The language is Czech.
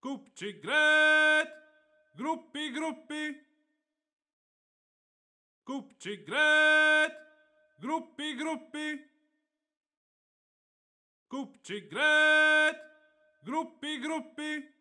Kupčigret! Grupy, grupy! Kupčigret! Grupy, grupy! Gret, Grupy, grupy!